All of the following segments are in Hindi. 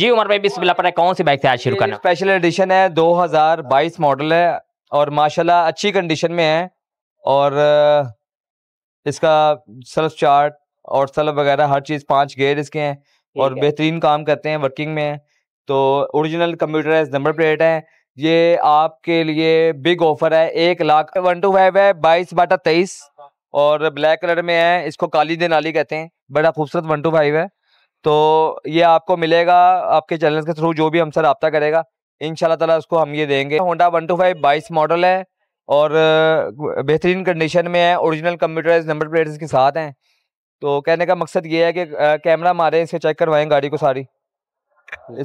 जी उमर भाई बिस्मिल पर कौन सी बाइक से आज शुरू करना स्पेशल एडिशन है 2022 मॉडल है और माशाल्लाह अच्छी कंडीशन में है और इसका सल्फ चार्ट और सेल्फ वगैरह हर चीज़ पांच गेयर इसके हैं और बेहतरीन काम करते हैं वर्किंग में तो ओरिजिनल है नंबर प्लेट है ये आपके लिए बिग ऑफर है एक लाख वन टू फाइव है बाईस बाटा तेईस और ब्लैक कलर में है इसको काली दे नाली कहते हैं बड़ा खूबसूरत वन टू फाइव है तो ये आपको मिलेगा आपके चैनल के थ्रू जो भी हमसे रबता करेगा इन ताला उसको हम ये देंगे होंडा वन टू फाइव बाईस मॉडल है और बेहतरीन कंडीशन में है ओरिजिनल कंप्यूटराइज नंबर प्लेट इसके साथ हैं तो कहने का मकसद ये है कि कैमरा मारें इसे चेक करवाएं गाड़ी को सारी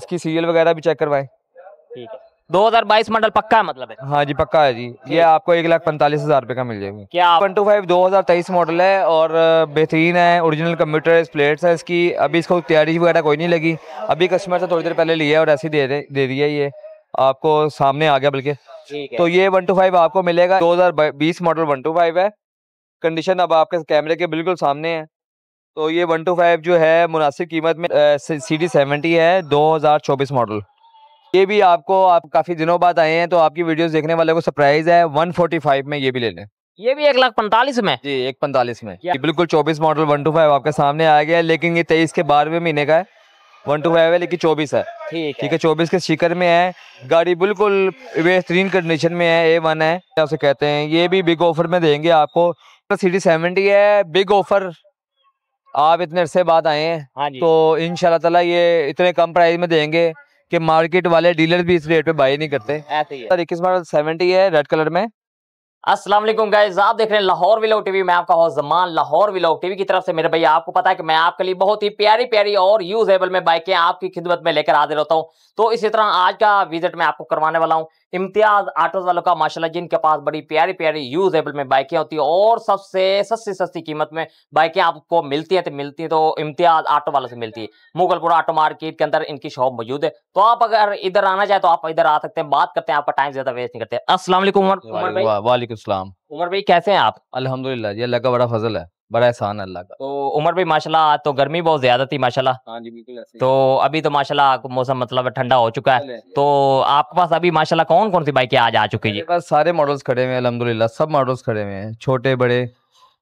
इसकी सीरियल वगैरह भी चेक करवाएं ठीक है 2022 मॉडल पक्का है मतलब है हाँ जी पक्का है जी ये आपको एक लाख पैंतालीस हजार रुपए का मिल जाएगी क्या वन टू फाइव दो हजार तेईस मॉडल है और बेहतरीन है ओरिजिनल कंप्यूटर प्लेट्स है इसकी अभी इसको तैयारी वगैरह कोई नहीं लगी अभी कस्टमर से थोड़ी देर पहले लिया और ऐसी दे दे दिया है ये आपको सामने आ गया बल्कि तो ये वन टू फाइव आपको मिलेगा दो हजार बीस मॉडल वन टू फाइव है कंडीशन अब आपके कैमरे के बिल्कुल सामने है तो ये वन टू फाइव जो है मुनासिब कीमत में सी डी सेवेंटी है दो हजार चौबीस मॉडल ये भी आपको आप काफी दिनों बाद आए हैं तो आपकी वीडियो देखने वाले को सरप्राइज है 145 में ये भी ले लें ये भी एक लाख पैंतालीस में जी एक पैंतालीस में ये बिल्कुल चौबीस मॉडल वन टू फाइव आपके सामने आ गया है लेकिन ये तेईस के बारहवें महीने का है वन टू फाइव है लेकिन चौबीस है ठीक है ठीक है चौबीस के स्टीकर में है गाड़ी बिल्कुल बेहतरीन कंडीशन में है ए वन है क्या उसे कहते हैं ये भी बिग ऑफर में देंगे आपको सी तो सेवेंटी है बिग ऑफर आप इतने अरसे बाद आए हैं हाँ तो इनशाला ये इतने कम प्राइस में देंगे कि मार्केट वाले डीलर भी इस रेट पे बाई नहीं करते इक्कीस मॉडल सेवेंटी है रेड कलर में असलम गाइज आप देख रहे हैं लाहौर विलो टीवी मैं आपका हूँ जमान लाहौर विलो टीवी की तरफ से मेरे भैया आपको पता है कि मैं आपके लिए बहुत ही प्यारी प्यारी और यूजेबल में बाइकें आपकी खिदमत में लेकर दे रहता हूँ तो इसी तरह आज का विजिट मैं आपको करवाने वाला हूँ इम्तियाज आटो वालों का माशाल्लाह जिनके पास बड़ी प्यारी प्यारी यूज में बाइकें होती है और सबसे सस्ती सस्ती कीमत में बाइकें आपको मिलती है तो मिलती है तो इम्तियाज ऑटो वालों से मिलती है मुगलपुर ऑटो मार्केट के अंदर इनकी शॉप मौजूद है तो आप अगर इधर आना चाहे तो आप इधर आ सकते हैं बात करते हैं आपका टाइम ज्यादा वेस्ट नहीं करते असला उमर भाई उमर भाई कैसे हैं आप अलहमदुल्ला जी अल्लाह का बड़ा फजल है बड़ा एहसान अल्लाह का तो उमर भाई माशाल्लाह आज तो गर्मी बहुत ज्यादा थी माशाल्लाह हाँ जी बिल्कुल तो अभी तो माशाल्लाह मौसम मतलब ठंडा हो चुका है तो आपके पास अभी माशाल्लाह कौन कौन सी बाइकें आज आ चुकी है सारे मॉडल्स खड़े हुए हैं अलहमदुल्ला सब मॉडल्स खड़े हुए हैं छोटे बड़े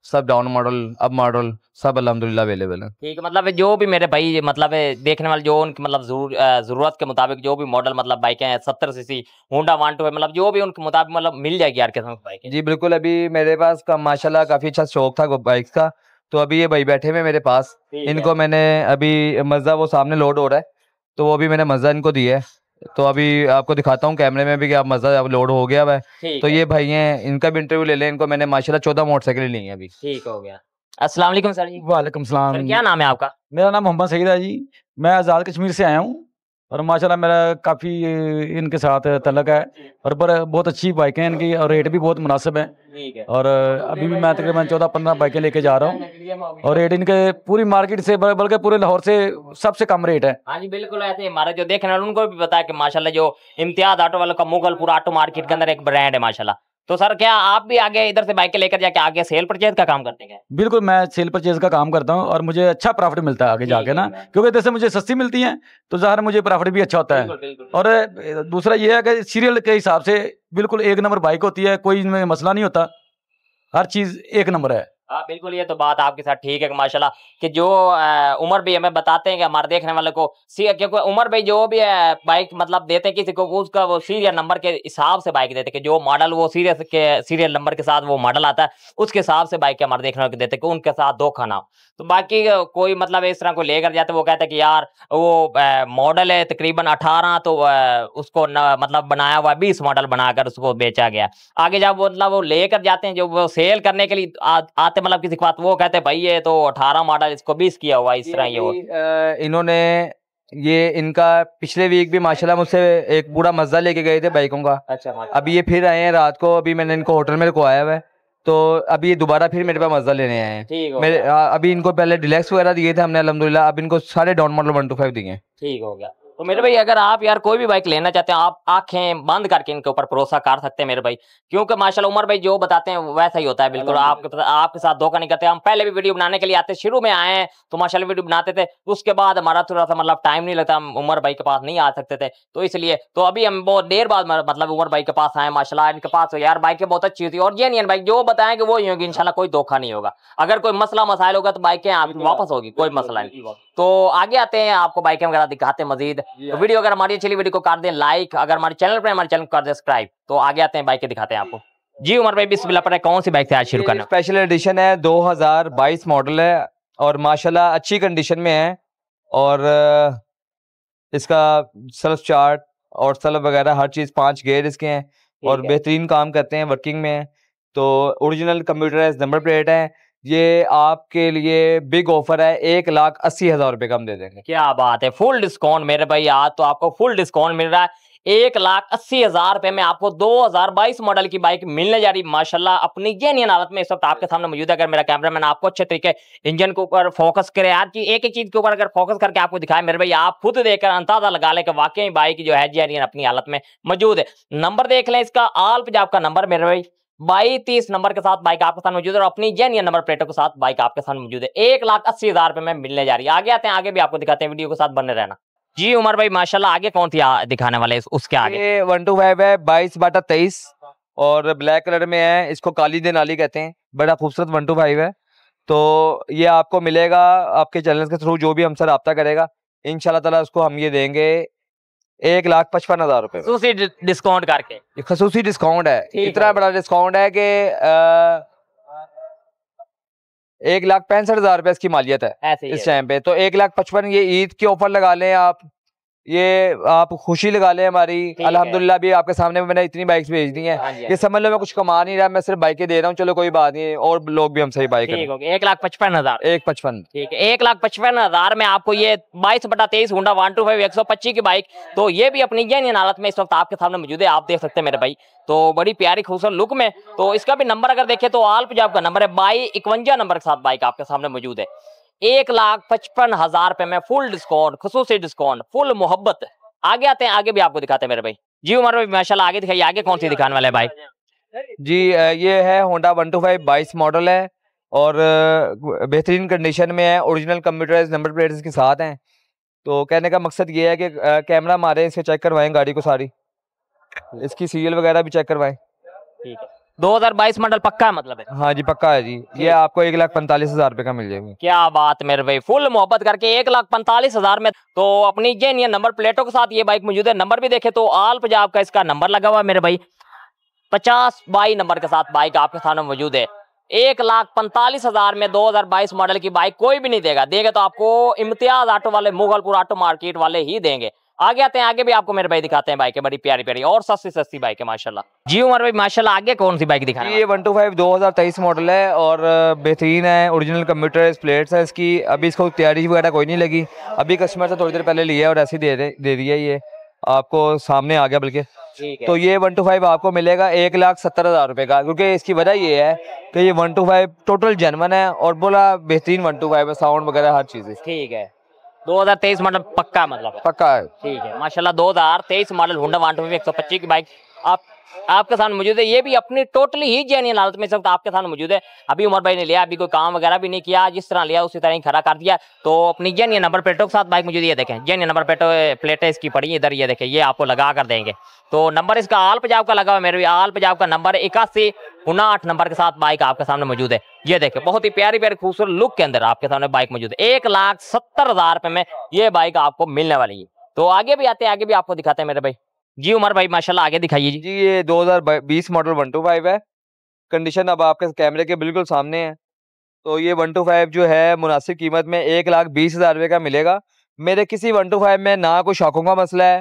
सब डाउन मॉडल अब मॉडल सब अलहमदिल्ला अवेलेबल है ठीक है मतलब जो भी मेरे भाई मतलब देखने वाले जो उनकी मतलब जरूर ज़रूरत के मुताबिक जो भी मॉडल मतलब बाइक है सत्तर C C Honda one two मतलब जो भी उनके मुताबिक मतलब मिल जाएगी यार के बाइक जी बिल्कुल अभी मेरे पास का माशाला काफ़ी अच्छा शौक था बाइक का तो अभी ये भाई बैठे हुए मेरे पास इनको मैंने अभी मज़ा वो सामने लोड हो रहा है तो वो भी मैंने मज़ा इनको दिया है तो अभी आपको दिखाता हूँ कैमरे में भी कि आप मजा अब लोड हो गया भाई तो ये भाई हैं इनका भी इंटरव्यू ले लें इनको मैंने माशाल्लाह चौदह मोटरसाइकिल ली है अभी ठीक हो गया अस्सलाम सर जी वालेकुम सलाम क्या नाम है आपका मेरा नाम मोहम्मद सईद है जी मैं आज़ाद कश्मीर से आया हूँ और माशाल्लाह मेरा काफ़ी इनके साथ तलक है और पर बहुत अच्छी बाइकें हैं इनकी और रेट भी बहुत मुनासिब है और अभी भी मैं तकरीबन चौदह पंद्रह बाइकें लेके जा रहा हूँ और रेट इनके पूरी मार्केट से बल्कि पूरे लाहौर से सबसे कम रेट है हाँ जी बिल्कुल ऐसे हमारे जो देखने वाले उनको भी बताया कि माशाला जो इम्तियाज ऑटो वालों का मुगलपुर ऑटो मार्केट के अंदर एक ब्रांड है माशाला तो सर क्या आप भी आगे इधर से बाइक लेकर जाके आगे सेल परचेज का काम करते हैं बिल्कुल मैं सेल परचेज का काम करता हूँ और मुझे अच्छा प्रॉफिट मिलता है आगे जाके ना क्योंकि जैसे मुझे सस्ती मिलती है तो ज़ाहिर मुझे प्रॉफिट भी अच्छा होता है और दूसरा ये है कि सीरियल के हिसाब से बिल्कुल एक नंबर बाइक होती है कोई इनमें मसला नहीं होता हर चीज़ एक नंबर है हाँ बिल्कुल ये तो बात आपके साथ ठीक है माशाल्लाह कि जो आ, उमर भाई हमें बताते हैं कि हमारे देखने वाले को क्योंकि उमर भाई जो भी बाइक मतलब देते हैं किसी को उसका वो सीरियल नंबर के हिसाब से बाइक देते हैं कि जो मॉडल वो सीरियल के सीरियल नंबर के साथ वो मॉडल आता है उसके हिसाब से बाइक हमारे देखने वाले को देते कि उनके साथ दो खाना तो बाकी कोई मतलब इस तरह को लेकर जाते वो कहते हैं कि यार वो मॉडल है तकरीबन अठारह तो उसको मतलब बनाया हुआ बीस मॉडल बनाकर उसको बेचा गया आगे जब मतलब वो लेकर जाते हैं जो वो सेल करने के लिए आते करते मतलब किसी बात वो कहते भाई ये तो अठारह मॉडल इसको बीस किया हुआ इस तरह ये इन्होंने ये इनका पिछले वीक भी माशाल्लाह मुझसे एक बुरा मजा लेके गए थे बाइकों हाँ। का अच्छा अभी ये फिर आए हैं रात को अभी मैंने इनको होटल में रखवाया हुआ है तो अभी ये दोबारा फिर मेरे पास मजा लेने आए हैं मेरे अभी इनको पहले डिलेक्स वगैरह दिए थे हमने अलहमदुल्ला अब इनको सारे down model one two five दिए ठीक हो गया तो मेरे भाई अगर आप यार कोई भी बाइक लेना चाहते हैं आप आंखें बंद करके इनके ऊपर भरोसा कर सकते हैं मेरे भाई क्योंकि माशाल्लाह उमर भाई जो बताते हैं वैसा ही होता है बिल्कुल आपके आपके साथ धोखा नहीं करते हम पहले भी वीडियो बनाने के लिए आते शुरू में आए हैं तो माशाला वीडियो बनाते थे उसके बाद हमारा थोड़ा सा मतलब टाइम नहीं लगता हम उमर भाई के पास नहीं आ सकते थे तो इसलिए तो अभी हम बहुत देर बाद मतलब उमर भाई के पास आए माशाला इनके पास तो यार बाइकें बहुत अच्छी होती है और ये नहीं भाई जो बताएं कि वो ही होगी इनशाला कोई धोखा नहीं होगा अगर कोई मसला मसाइल होगा तो बाइकें वापस होगी कोई मसला नहीं तो आगे आते हैं आपको बाइक वगैरह दिखाते हैं मजीद तो वीडियो अगर हमारी अच्छी वीडियो को कर दें लाइक अगर हमारे चैनल पर हमारे चैनल को कर दें सब्सक्राइब तो आगे आते हैं बाइक दिखाते हैं आपको जी उमर भाई बिस्मिल्लाह पर कौन सी बाइक से आज शुरू करना स्पेशल एडिशन है दो मॉडल है और माशाला अच्छी कंडीशन में है और इसका सेल्फ चार्ट और सेल्फ वगैरह हर चीज़ पांच गेयर इसके हैं और बेहतरीन काम करते हैं वर्किंग में तो ओरिजिनल कंप्यूटर है नंबर प्लेट है ये आपके लिए बिग ऑफर है एक लाख अस्सी हजार रुपए कम दे देंगे क्या बात है फुल डिस्काउंट मेरे भाई आज तो आपको फुल डिस्काउंट मिल रहा है एक लाख अस्सी हजार रुपए में आपको 2022 मॉडल की बाइक मिलने जा रही माशाल्लाह अपनी नियन हालत में इस वक्त आपके सामने मौजूद है अगर मेरा कैमरा मैन आपको अच्छे तरीके इंजन के ऊपर फोकस करे हर चीज एक एक चीज के ऊपर अगर फोकस करके आपको दिखाए मेरे भाई आप खुद देखकर अंदाजा लगा ले वाकई बाइक जो है जेनियन अपनी हालत में मौजूद है नंबर देख लें इसका आल पंजाब का नंबर मेरे भाई बाई तीस नंबर के साथ बाइक आपके साथ मौजूद है और अपनी जेन या नंबर प्लेटों के साथ बाइक आपके साथ मौजूद है एक लाख अस्सी हजार रुपए में मिलने जा रही है आगे आते हैं आगे भी आपको दिखाते हैं वीडियो के साथ बने रहना जी उमर भाई माशाल्लाह आगे कौन थी दिखाने वाले इस, उसके आगे वन टू फाइव है बाईस बाटा तेईस और ब्लैक कलर में है इसको काली देनाली कहते हैं बड़ा खूबसूरत वन टू फाइव है तो ये आपको मिलेगा आपके चैनल के थ्रू जो भी हमसे रबता करेगा इन शाह उसको हम ये देंगे एक लाख पचपन हजार रूपए डिस्काउंट करके खसूसी डिस्काउंट है इतना बड़ा डिस्काउंट है की एक लाख पैंसठ हजार रुपए इसकी मालियत है इस टाइम पे तो एक लाख पचपन ये ईद के ऑफर लगा लें आप ये आप खुशी लगा ले हमारी अल्हम्दुलिल्लाह भी आपके सामने मैंने इतनी बाइक्स भेज दी हैं हाँ हाँ ये समझ लो मैं कुछ कमा नहीं रहा मैं सिर्फ बाइकें दे रहा हूँ चलो कोई बात नहीं और लोग भी हम सही बाइक एक लाख पचपन हजार एक पचपन ठीक है एक लाख पचपन हजार में आपको ये बाईस बटा तेईस हुआ वन टू फाइव एक सौ पच्चीस की बाइक तो ये भी अपनी जैन हालत में इस वक्त आपके सामने मौजूद है आप देख सकते हैं मेरे भाई तो बड़ी प्यारी खूबसूरत लुक में तो इसका भी नंबर अगर देखे तो आल पंजाब का नंबर है बाई इकवंजा नंबर के साथ बाइक आपके सामने मौजूद है एक लाख पचपन हजार रुपए में फुल डिस्काउंट खसूसी डिस्काउंट फुल मोहब्बत आगे आते हैं आगे भी आपको दिखाते हैं मेरे भाई जी उमर भाई माशाला आगे दिखाई आगे कौन सी दिखाने वाले भाई जी ये है होंडा वन टू फाइव बाईस मॉडल है और बेहतरीन कंडीशन में है ओरिजिनल कंप्यूटराइज नंबर प्लेट इसके साथ हैं तो कहने का मकसद ये है कि कैमरा मारे इसे चेक करवाएं गाड़ी को सारी इसकी सीरियल वगैरह भी चेक करवाएं ठीक है 2022 मॉडल पक्का है मतलब है हाँ जी पक्का है जी ये आपको एक लाख पैंतालीस हजार रुपए का मिल जाएगा क्या बात मेरे भाई फुल मोहब्बत करके एक लाख पैंतालीस हजार में तो अपनी ये नंबर प्लेटों के साथ ये बाइक मौजूद है नंबर भी देखे तो आल पंजाब का इसका नंबर लगा हुआ है मेरे भाई पचास बाई नंबर के साथ बाइक आपके सामने मौजूद है एक लाख पैंतालीस हजार में 2022 मॉडल की बाइक कोई भी नहीं देगा देगा तो आपको इम्तियाज ऑटो वाले मुगलपुर ऑटो मार्केट वाले ही देंगे आगे आते हैं आगे भी आपको मेरे भाई दिखाते हैं बाइक बड़ी प्यारी प्यारी और सस्ती सस्ती बाइक है माशाल्लाह जी उमर भाई माशाल्लाह आगे कौन सी बाइक दिखा ये वन टू फाइव दो हजार तेईस मॉडल है और बेहतरीन है ओरिजिनल कंप्यूटर प्लेट्स है इसकी अभी इसको तैयारी वगैरह कोई नहीं लगी अभी कस्टमर से थोड़ी देर पहले लिया और ऐसी दे दिया ये आपको सामने आ गया बल्कि तो ये वन टू फाइव आपको मिलेगा एक लाख सत्तर हज़ार रुपए का क्योंकि इसकी वजह ये है कि ये one two five total genuine है और बोला बेहतरीन वन टू फाइव है साउंड वगैरह हर चीज़ ठीक है 2023 मॉडल पक्का मतलब पक्का है ठीक है माशाल्लाह 2023 मॉडल होंडा वांटो में 125 की बाइक आप आपके साथ मौजूद है ये भी अपनी टोटली ही जैन हालत में सब आपके साथ मौजूद है अभी उमर भाई ने लिया अभी कोई काम वगैरह भी नहीं किया जिस तरह लिया उसी तरह ही खड़ा कर दिया तो अपनी जैन नंबर प्लेटों के साथ बाइक मौजूद ये देखें जैन नंबर प्लेटो प्लेटें इसकी पड़ी इधर ये देखें ये आपको लगा कर देंगे तो नंबर इसका आल पंजाब का लगा हुआ मेरे आल पंजाब का नंबर इक्यासी उनाठ नंबर के साथ बाइक आपके सामने मौजूद है ये देखें बहुत ही प्यारी प्यारी खूबसूरत लुक के अंदर आपके सामने बाइक मौजूद है एक लाख सत्तर हजार रुपए में ये बाइक आपको मिलने वाली है तो आगे भी आते हैं आगे भी आपको दिखाते हैं मेरे भाई जी उमर भाई माशाल्लाह आगे दिखाइए जी जी ये 2020 मॉडल 125 है कंडीशन अब आपके कैमरे के बिल्कुल सामने है तो ये 125 जो है मुनासिब कीमत में एक लाख बीस हज़ार रुपये का मिलेगा मेरे किसी 125 में ना कोई शॉकों का मसला है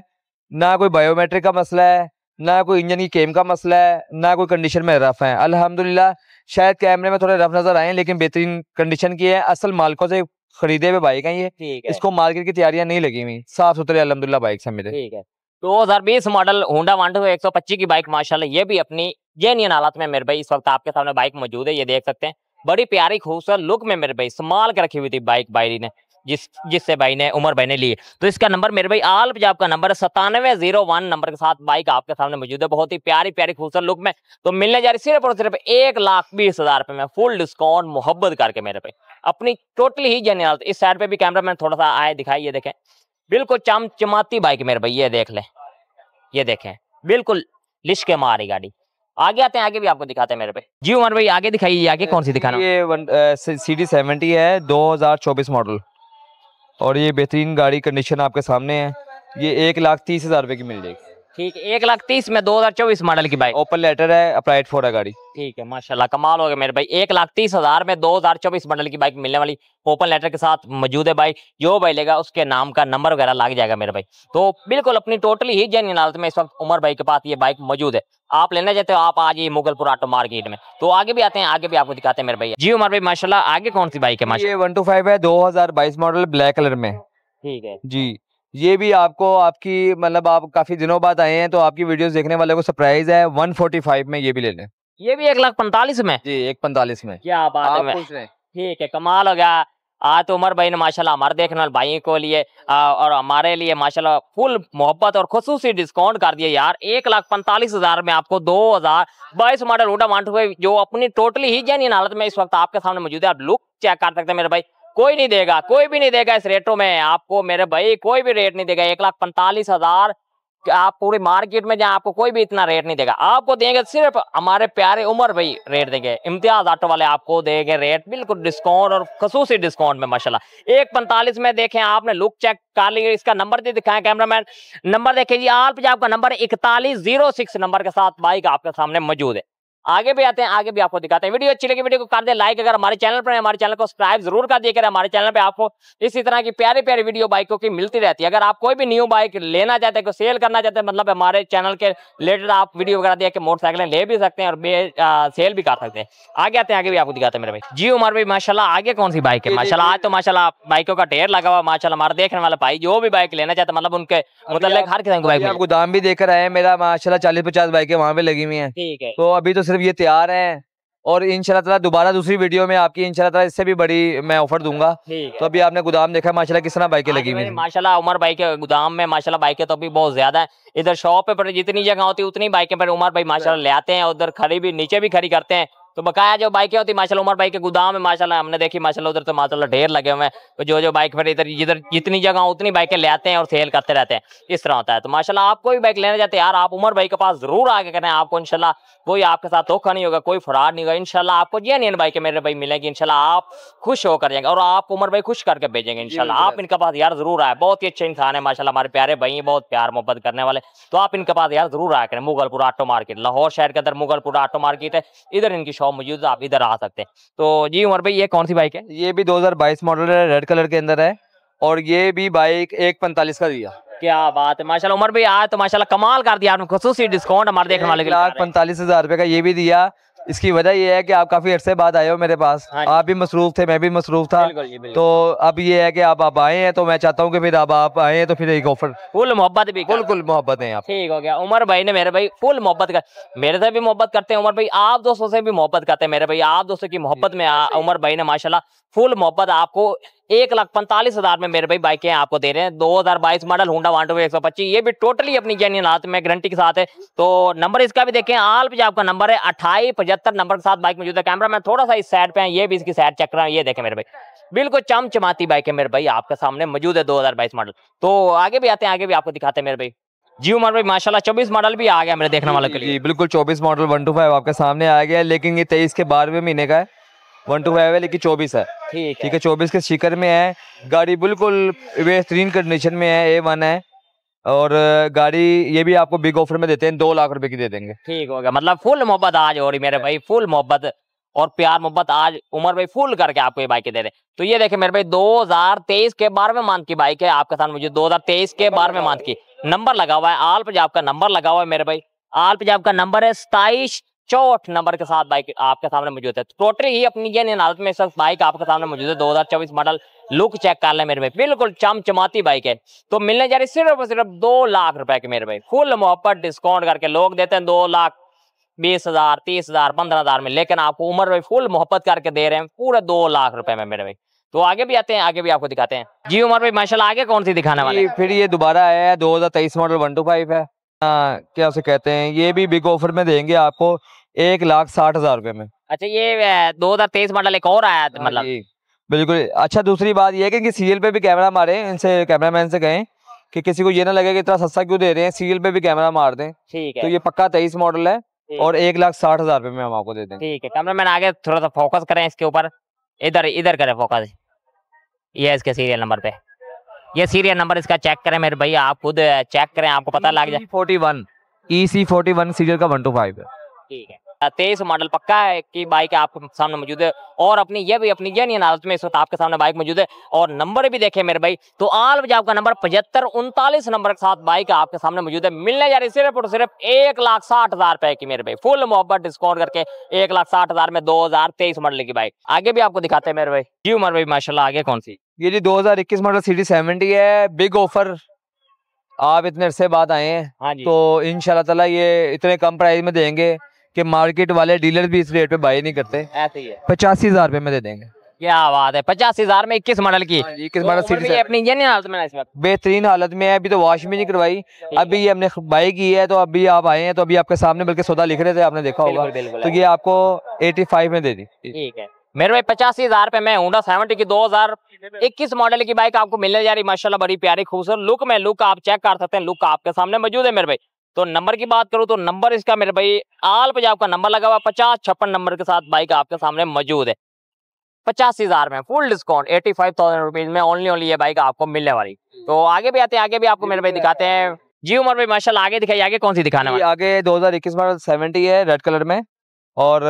ना कोई बायोमेट्रिक का मसला है ना कोई इंजन की केम का मसला है ना कोई कंडीशन में रफ है अलहमदुल्ला शायद कैमरे में थोड़े रफ नज़र आए लेकिन बेहतरीन कंडीशन की है असल मालकों से खरीदे हुए बाइक है ये इसको मार्केट की तैयारियां नहीं लगी हुई साफ सुथरे अलहमदुल्ला बाइक से मिले ठीक है 2020 मॉडल होंडा वांडो 125 की बाइक माशाल्लाह ये भी अपनी जेन्यन हालत में मेरे भाई इस वक्त आपके सामने बाइक मौजूद है ये देख सकते हैं बड़ी प्यारी खूबसूरत लुक में मेरे भाई संभाल के रखी हुई थी बाइक भाई ने जिस जिससे भाई ने उमर भाई ने लिए तो इसका नंबर मेरे भाई आल पंजाब का नंबर सतानवे जीरो वन नंबर के साथ बाइक आपके सामने मौजूद है बहुत ही प्यारी प्यारी खूबसूरत लुक में तो मिलने जा रही सिर्फ और सिर्फ एक लाख बीस हजार रुपए में फुल डिस्काउंट मोहब्बत करके मेरे भाई अपनी टोटली ही जेन्यन हालत इस साइड पे भी कैमरा थोड़ा सा आए दिखाई ये देखें बिल्कुल चमचमाती बाइक मेरे भाई ये देख ले ये देखें बिल्कुल लिश के मारी गाड़ी आगे आते हैं आगे भी आपको दिखाते हैं मेरे पे जी उमर भाई आगे दिखाइए आगे कौन सी दिखाना ये सी डी सेवेंटी है 2024 मॉडल और ये बेहतरीन गाड़ी कंडीशन आपके सामने है ये एक लाख तीस हजार रुपये की मिल जाएगी ठीक है एक लाख तीस में दो हजार चौबीस मॉडल की बाइक ओपन लेटर है अपराइट फोर है गाड़ी ठीक है माशाल्लाह कमाल हो गया मेरे भाई एक लाख तीस हजार में दो हजार चौबीस मॉडल की बाइक मिलने वाली ओपन लेटर के साथ मौजूद है भाई जो भाई लेगा उसके नाम का नंबर वगैरह लग जाएगा मेरे भाई तो बिल्कुल अपनी टोटली ही जैन हालत में इस वक्त उमर भाई के पास ये बाइक मौजूद है आप लेना चाहते हो आप आज ये मुगलपुर ऑटो मार्केट में तो आगे भी आते हैं आगे भी आपको दिखाते हैं मेरे भाई जी उमर भाई माशाला आगे कौन सी बाइक है वन टू फाइव है दो हजार बाईस मॉडल ब्लैक कलर में ठीक है जी ये भी आपको आपकी मतलब आप काफ़ी दिनों बाद आए हैं तो आपकी वीडियोस देखने वाले को सरप्राइज है 145 में ये भी ले लें ये भी एक लाख पैंतालीस में जी एक पैंतालीस में क्या बात आप है ठीक है कमाल हो गया आज तो उमर भाई ने माशाल्लाह हमारे देखने वाले भाई को लिए और हमारे लिए माशाल्लाह फुल मोहब्बत और खसूस डिस्काउंट कर दिया यार एक लाख पैंतालीस हजार में आपको दो हजार बाईस मॉडल ओडा मांट जो अपनी टोटली ही जैन हालत में इस वक्त आपके सामने मौजूद है आप लुक चेक कर सकते हैं मेरे भाई कोई नहीं देगा कोई भी नहीं देगा इस रेटों में आपको मेरे भाई कोई भी रेट नहीं देगा एक लाख पैंतालीस हजार आप पूरी मार्केट में जाए आपको कोई भी इतना रेट नहीं देगा आपको देंगे सिर्फ हमारे प्यारे उमर भाई रेट देंगे इम्तियाज ऑटो वाले आपको देंगे रेट बिल्कुल डिस्काउंट और खसूस डिस्काउंट में माशाला एक पैंतालीस में देखें आपने लुक चेक कर लिया इसका नंबर दे दिखाएं कैमरामैन नंबर देखे जी आल आपका नंबर इकतालीस जीरो सिक्स नंबर के साथ बाइक आपके सामने मौजूद है आगे भी आते हैं आगे भी आपको दिखाते हैं वीडियो अच्छी लगी वीडियो को कर दे लाइक अगर हमारे चैनल पर हमारे चैनल को सब्सक्राइब जरूर कर दिया करें हमारे चैनल पे आपको इसी तरह की प्यारे प्यारे वीडियो बाइकों की मिलती रहती है अगर आप कोई भी न्यू बाइक लेना चाहते हैं सेल करना चाहते हैं मतलब हमारे चैनल के रिलेटेड आप वीडियो वगैरह देख के मोटरसाइकिलें ले भी सकते हैं और आ, सेल भी कर सकते हैं आगे आते हैं आगे भी आपको दिखाते हैं मेरे भाई जी उमर भाई माशाला आगे कौन सी बाइक है माशाला आज तो माशाला बाइकों का ढेर लगा हुआ माशाला हमारे देखने वाला भाई जो भी बाइक लेना चाहते मतलब उनके मतलब हर किसान को बाइक आपको दाम भी देख रहे हैं मेरा माशाला चालीस पचास बाइक है वहाँ पे लगी हुई है ठीक है तो अभी तो सिर्फ ये तैयार है और इन दोबारा दूसरी वीडियो में आपकी इन इससे भी बड़ी मैं ऑफर दूंगा तो अभी आपने गोदाम देखा माशाल्लाह किस तरह बाइकें लगी हुई माशाल्लाह उमर के गोदाम में माशाल्लाह बाइकें तो अभी बहुत ज्यादा है इधर शॉप पर जितनी जगह होती है उतनी बाइकें पर उमर भाई माशाला ले आते हैं उधर खड़ी भी नीचे भी खड़ी करते हैं तो बकाया जो बाइकें होती माशाला उमर भाई के गोदाम है माशाल्लाह हमने देखी माशाल्लाह उधर तो माशाल्लाह ढेर लगे हुए हैं तो जो जो बाइक फिर इधर जिधर जितनी जगह उतनी बाइकें ले आते हैं और सेल करते रहते हैं इस तरह होता है तो माशाला आपको भी बाइक लेने जाते यार आप उमर भाई के पास जरूर आगे करें आपको इनशाला कोई आपके साथ धोखा नहीं होगा कोई फरार नहीं होगा इनशाला आपको ये नहीं बाइकें मेरे भाई मिलेंगी इनशाला आप खुश होकर जाएंगे और आपको उमर भाई खुश करके भेजेंगे इनशाला आप इनके पास यार जरूर आए बहुत ही अच्छे इंसान है माशाला हमारे प्यारे भाई बहुत प्यार मोहब्बत करने वाले तो आप इनके पास यार जरूर आया करें मुगलपुर ऑटो मार्केट लाहौर शहर के अंदर मुगलपुर ऑटो मार्केट है इधर इनकी शॉप बताओ मौजूद आप इधर आ सकते हैं तो जी उमर भाई ये कौन सी बाइक है ये भी 2022 मॉडल है रेड कलर के अंदर है और ये भी बाइक एक पैंतालीस का दिया क्या बात है माशाल्लाह उमर भाई आज तो माशाल्लाह कमाल कर दिया आपने खसूसी डिस्काउंट हमारे देखने वाले के पैंतालीस हजार रुपए का ये भी दिया इसकी वजह यह है कि आप काफ़ी अरसे बाद आए हो मेरे पास हाँ आप भी मसरूफ़ थे मैं भी मसरूफ़ था बिल्कुल बिल्कुल। तो अब ये है कि आप आप आए हैं तो मैं चाहता हूँ कि फिर अब आप आए हैं तो फिर एक ऑफर फुल मोहब्बत भी बिल्कुल मोहब्बत है आप ठीक हो गया उमर भाई ने मेरे भाई फुल मोहब्बत कर मेरे से भी मोहब्बत करते हैं उमर भाई आप दोस्तों से भी मोहब्बत करते हैं मेरे भाई आप दोस्तों की मोहब्बत में उमर भाई ने माशाला फुल मोहब्बत आपको एक लाख पैंतालीस हजार में मेरे भाई बाइक आपको दे रहे हैं दो हजार बाईस मॉडल वन टू एक सौ पच्चीस ये भी टोटली अपनी जैनियन हाथ में गारंटी के साथ है तो नंबर इसका भी देखें आल पे आपका नंबर है अठाई पचहत्तर नंबर के साथ बाइक मौजूद है कैमरा मैं थोड़ा सा इस साइड पे है ये भी इसकी साइड चेक रहा है ये देखें मेरे भाई बिल्कुल चमचमाती बाइक है मेरे भाई आपके सामने मौजूद है दो मॉडल तो आगे भी आते हैं आगे भी आपको दिखाते हैं मेरे भाई जी उमर भाई माशाल्लाह चौबीस मॉडल भी आ गया मेरे देखने वाले के लिए बिल्कुल वन मॉडल फाइव आपके सामने आ गया लेकिन ये तेईस के बारहवें महीने का है वन टू फाइव है लेकिन चौबीस है ठीक है चौबीस के सीकर में है गाड़ी बिल्कुल बेहतरीन कंडीशन में है ए वन है और गाड़ी ये भी आपको बिग ऑफर में देते हैं दो लाख रुपए की दे देंगे ठीक हो गया मतलब फुल मोहब्बत आज हो रही मेरे भाई फुल मोहब्बत और प्यार मोहब्बत आज उमर भाई फुल करके आपको ये बाइक दे रहे तो ये देखे मेरे भाई दो हजार तेईस के में मान की बाइक है आपके साथ मुझे दो हजार तेईस के में मान की नंबर लगा हुआ है आल पंजाब का नंबर लगा हुआ है मेरे भाई आल पंजाब का नंबर है सताइस चौथ नंबर के साथ बाइक आपके सामने मौजूद है टोटली ही अपनी ये हालत में सब बाइक आपके सामने मौजूद है 2024 मॉडल लुक चेक कर ले मेरे भाई बिल्कुल चमचमाती बाइक है तो मिलने जा रही सिर्फ और सिर्फ दो लाख रुपए के मेरे भाई फुल मोहब्बत डिस्काउंट करके लोग देते हैं दो लाख बीस हजार तीस हजार पंद्रह हजार में लेकिन आपको उमर भाई फुल मोहब्बत करके दे रहे हैं पूरे दो लाख रुपए में मेरे भाई तो आगे भी आते हैं आगे भी आपको दिखाते हैं जी उमर भाई माशा आगे कौन सी दिखाने वाली फिर ये दोबारा आया है दो मॉडल वन टू फाइव है आ, हाँ, क्या उसे कहते हैं ये भी बिग ऑफर में देंगे आपको एक लाख साठ हजार रूपए में अच्छा ये दो हजार तेईस मॉडल एक और आया था हाँ मतलब बिल्कुल अच्छा दूसरी बात ये है कि सीरियल पे भी कैमरा मारे इनसे कैमरा मैन से कहें कि किसी को ये ना लगे कि इतना सस्ता क्यों दे रहे हैं सीरियल पे भी कैमरा मार दें ठीक तो है तो ये पक्का तेईस मॉडल है और एक लाख साठ हजार रूपए में हम आपको दे देंगे ठीक है कैमरा मैन आगे थोड़ा सा फोकस करें इसके ऊपर इधर इधर करें फोकस ये इसके सीरियल नंबर पे ये सीरियल नंबर इसका चेक करें मेरे भैया आप खुद चेक करें आपको पता e लग जाए forty one E C forty one serial का वन टू फाइव है ठीक है तेईस मॉडल पक्का है कि बाइक आपके सामने मौजूद है और अपनी ये भी अपनी यह नहीं में इस वक्त आपके सामने बाइक मौजूद है और नंबर भी देखे मेरे भाई तो आल बजाव का नंबर पचहत्तर उनतालीस नंबर के साथ बाइक आपके सामने मौजूद है मिलने जा रही सिर्फ और सिर्फ एक लाख साठ हजार रुपए की मेरे भाई फुल मोहब्बत डिस्काउंट करके एक लाख साठ हजार में दो हजार तेईस मॉडल की बाइक आगे भी आपको दिखाते हैं मेरे भाई जी उमर भाई माशाला आगे कौन सी ये जी इक्कीस मॉडल सिटी सेवेंटी है बिग ऑफर आप इतने अरसे बाद आए हैं हाँ तो इनशाला ये इतने कम प्राइस में देंगे कि मार्केट वाले डीलर भी इस रेट पे बाई नहीं करते पचासी हजार रुपए में दे देंगे क्या बात है पचास हजार में इक्कीस मॉडल की हाँ इक्कीस तो मॉडल सीट अपनी हालत में इस वक्त बेहतरीन हालत में है अभी तो वॉश भी नहीं करवाई अभी ये हमने बाई की है तो अभी आप आए हैं तो अभी आपके सामने बल्कि सौदा लिख रहे थे आपने देखा होगा तो ये आपको एटी फाइव में दे दी ठीक है मेरे भाई पचासी हजार रुपए में हूं सेवेंटी की दो हजार इक्कीस मॉडल की बाइक आपको मिलने जा रही माशाल्लाह बड़ी प्यारी खूबसूरत लुक में लुक आप चेक कर सकते हैं लुक आपके सामने मौजूद है मेरे भाई तो नंबर की बात करूँ तो नंबर इसका मेरे भाई आल पंजाब का नंबर लगा हुआ पचास छप्पन नंबर के साथ बाइक आपके सामने मौजूद है पचास हजार में full discount eighty five thousand rupees में ओनली ओनली ये बाइक आपको मिलने वाली तो आगे भी आते हैं आगे भी आपको मेरे भाई दिखाते हैं जी उमर भाई माशा आगे दिखाई आगे कौन सी दिखाने वाली आगे दो हजार इक्कीस सेवेंटी है रेड कलर में और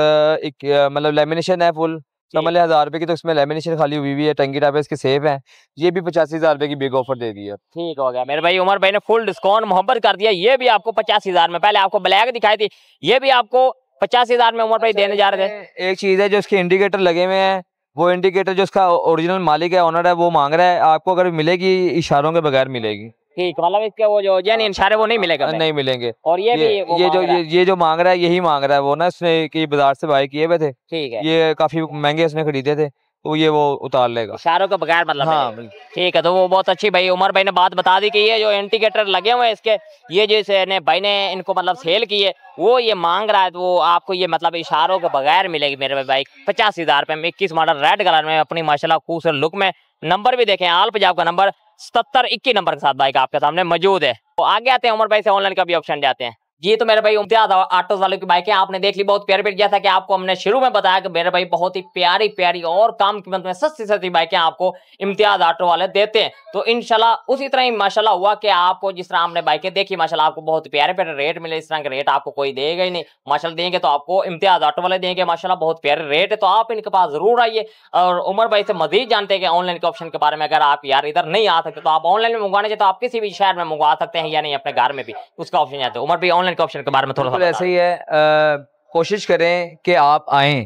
मतलब लेमिनेशन है फुल समझ लिया हज़ार रुपये की तो इसमें लेमिनेशन खाली हुई हुई है टंगी टाइप इसके सेफ है ये भी पचासी हज़ार रुपए की बिग ऑफर दे दी है ठीक हो गया मेरे भाई उमर भाई ने फुल डिस्काउंट मोहब्बत कर दिया ये भी आपको पचास हज़ार में पहले आपको ब्लैक दिखाई थी ये भी आपको पचास हज़ार में उमर भाई अच्छा, देने जा रहे थे एक चीज़ है जो उसके इंडिकेटर लगे हुए हैं वो इंडिकेटर जो उसका ओरिजिनल मालिक है ऑनर है वो मांग रहा है आपको अगर मिलेगी इशारों के बगैर मिलेगी ठीक मतलब इसके वो जो यानी हाँ। इशारे वो नहीं मिलेगा नहीं मिलेंगे और ये, ये भी ये जो ये, ये जो मांग रहा है यही मांग रहा है वो ना इसने की बाजार से बाय किए हुए थे ठीक है ये काफी महंगे इसने खरीदे थे तो ये वो उतार लेगा इशारों के बगैर मतलब हाँ ठीक है तो वो बहुत अच्छी भाई उमर भाई ने बात बता दी कि ये जो इंडिकेटर लगे हुए हैं इसके ये जिस इसने भाई ने इनको मतलब सेल किए वो ये मांग रहा है तो वो आपको ये मतलब इशारों के बगैर मिलेगी मेरे भाई बाइक पचास हजार रुपये में इक्कीस मॉडल रेड कलर में अपनी माशाल्लाह खूबसूरत लुक में नंबर भी देखें आल पंजाब का नंबर सत्तर इक्कीस नंबर के साथ बाइक आपके सामने मौजूद है तो आगे आते हैं उमर भाई से ऑनलाइन का भी ऑप्शन जाते हैं ये तो मेरे भाई इम्तियाज ऑटो वालों की बाइक है आपने देख ली बहुत प्यारी प्यारी जैसा कि आपको हमने शुरू में बताया कि मेरे भाई बहुत ही प्यारी प्यारी और कम कीमत में सस्ती सस्ती बाइकें आपको इम्तियाज ऑटो वाले देते हैं तो इनशाला उसी तरह ही माशाला हुआ कि आपको जिस तरह हमने बाइकें देखी माशाला आपको बहुत प्यारे प्यारे रेट मिले इस तरह के रेट आपको कोई देगा ही नहीं माशा देंगे तो आपको इम्तियाज ऑटो वाले देंगे माशाला बहुत प्यारे रेट है तो आप इनके पास जरूर आइए और उमर भाई से मजीद जानते हैं कि ऑनलाइन के ऑप्शन के बारे में अगर आप यार इधर नहीं आ सकते तो आप ऑनलाइन में मंगवाने चाहिए तो आप किसी भी शहर में मंगवा सकते हैं या नहीं अपने घर में भी उसका ऑप्शन जाते तो उमर भाई ऑनलाइन ऑनलाइन के ऑप्शन के बारे में थोड़ा सा ऐसे ही है कोशिश करें कि आप आए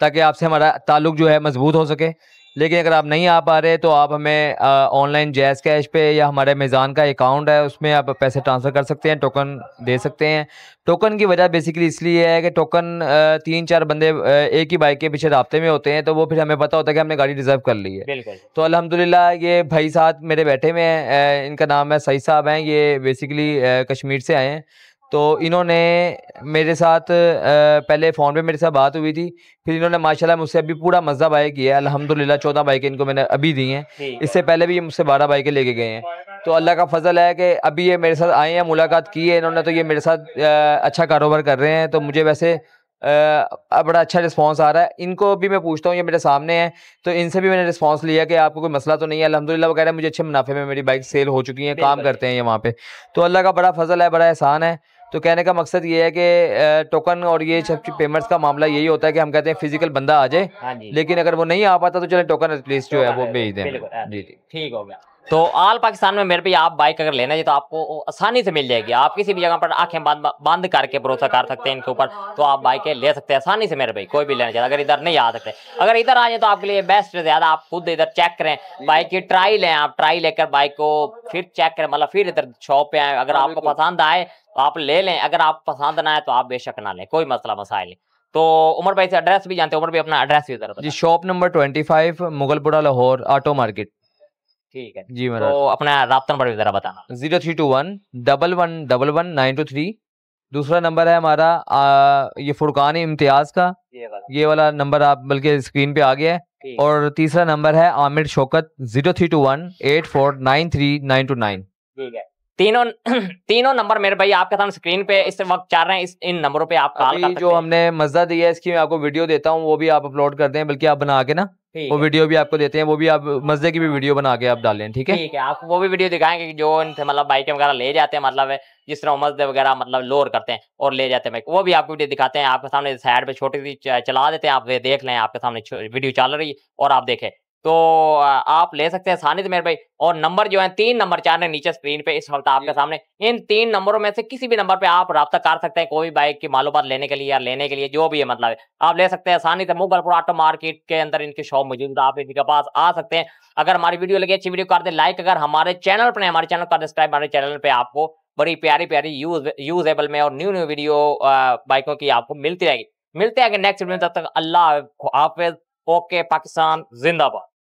ताकि आपसे हमारा ताल्लुक जो है मजबूत हो सके लेकिन अगर आप नहीं आ पा रहे तो आप हमें ऑनलाइन जैज़ कैश पे या हमारे मेज़ान का अकाउंट है उसमें आप पैसे ट्रांसफ़र कर सकते हैं टोकन दे सकते हैं टोकन की वजह बेसिकली इसलिए है कि टोकन तीन चार बंदे एक ही बाइक के पीछे रबते में होते हैं तो वो फिर हमें पता होता है कि हमने गाड़ी रिजर्व कर ली है तो अलहमदिल्ला ये भाई साहब मेरे बैठे हुए हैं इनका नाम है सही साहब हैं ये बेसिकली कश्मीर से आए हैं तो इन्होंने मेरे साथ पहले फ़ोन पे मेरे साथ बात हुई थी फिर इन्होंने माशाल्लाह मुझसे अभी पूरा मज़ा बाइक किया है अलहमदिल्ला चौदह बाइकें इनको मैंने अभी दी हैं इससे पहले भी ये मुझसे बारह बाइकें लेके गए हैं तो अल्लाह का फजल है कि अभी ये मेरे साथ आए हैं मुलाकात की है इन्होंने तो ये मेरे साथ अच्छा कारोबार कर रहे हैं तो मुझे वैसे अब बड़ा अच्छा रिस्पांस आ रहा है इनको भी मैं पूछता हूँ ये मेरे सामने है तो इनसे भी मैंने रिस्पांस लिया कि आपको कोई मसला तो नहीं है अलहमदिल्ला वगैरह मुझे अच्छे मुनाफे में मेरी बाइक सेल हो चुकी है काम करते हैं ये वहाँ पे तो अल्लाह का बड़ा फजल है बड़ा एहसान है तो कहने का मकसद ये है कि टोकन और ये सब पेमेंट्स का मामला यही होता है कि हम कहते हैं फिजिकल बंदा आ जाए हाँ लेकिन अगर वो नहीं आ पाता तो चले टोकन एटलीस्ट जो है वो भेज दें हाँ। ठीक हो गया तो आल पाकिस्तान में मेरे पे आप बाइक अगर लेना है तो आपको आसानी से मिल जाएगी आप किसी भी जगह पर आंखें बंद बंद करके भरोसा कर सकते हैं इनके ऊपर तो आप बाइकें ले सकते हैं आसानी से मेरे भाई कोई भी लेना चाहिए अगर इधर नहीं आ सकते अगर इधर आ जाए तो आपके लिए बेस्ट ज़्यादा आप खुद इधर चेक करें बाइक की ट्राई लें आप ट्राई लेकर बाइक को फिर चेक करें मतलब फिर इधर शॉप पे आए अगर हाँ, आपको पसंद आए आप ले लें अगर आप पसंद ना आए तो आप बेशक ना लें कोई मसला मसाइल तो उमर भाई से एड्रेस भी जानते हैं उमर भाई अपना एड्रेस भी जरा जी shop number twenty five Mughalpura Lahore auto market ठीक है जी मेरा तो अपना रबता नंबर भी जरा बताना zero three two one double one double one nine two three दूसरा नंबर है हमारा आ, ये फुरकान इम्तियाज का ये वाला, ये वाला नंबर आप बल्कि स्क्रीन पे आ गया है और तीसरा नंबर है Aamir Shaukat zero three two one eight four nine three nine two nine ठीक है तीनों तीनों नंबर मेरे भाई आपके सामने स्क्रीन पे इस वक्त चाह रहे हैं इस इन नंबरों पे आप कॉल कर जो हमने मजा दिया है इसकी मैं आपको वीडियो देता हूँ वो भी आप अपलोड कर दें बल्कि आप बना के ना वो वीडियो भी आपको देते हैं वो भी आप मजे की भी वीडियो बना के आप डालें ठीक है ठीक है आप वो भी वीडियो दिखाएंगे जो इनसे मतलब बाइकें वगैरह ले जाते हैं मतलब जिस तरह मजदे वगैरह मतलब लोअर करते हैं और ले जाते हैं वो भी आपको वीडियो दिखाते हैं आपके सामने साइड पे छोटी सी चला देते हैं आप देख लें आपके सामने वीडियो चल रही है और आप देखें तो आप ले सकते हैं सानिध से भाई और नंबर जो है तीन नंबर चार है नीचे स्क्रीन पे इस वक्त आपके सामने इन तीन नंबरों में से किसी भी नंबर पे आप रब्ता कर सकते हैं कोई भी बाइक की मालूम लेने के लिए या लेने के लिए जो भी है मतलब है आप ले सकते हैं सानिध मुगलपुर ऑटो मार्केट के अंदर इनकी शॉप मौजूद आप इनके पास आ सकते हैं अगर हमारी वीडियो लगी अच्छी वीडियो कर दे लाइक अगर हमारे चैनल पर हमारे चैनल पर सब्सक्राइब हमारे चैनल पर आपको बड़ी प्यारी प्यारी यूज यूजेबल में और न्यू न्यू वीडियो बाइकों की आपको मिलती रहेगी मिलते हैं नेक्स्ट वीडियो तब तक अल्लाह हाफिज ओके पाकिस्तान जिंदाबाद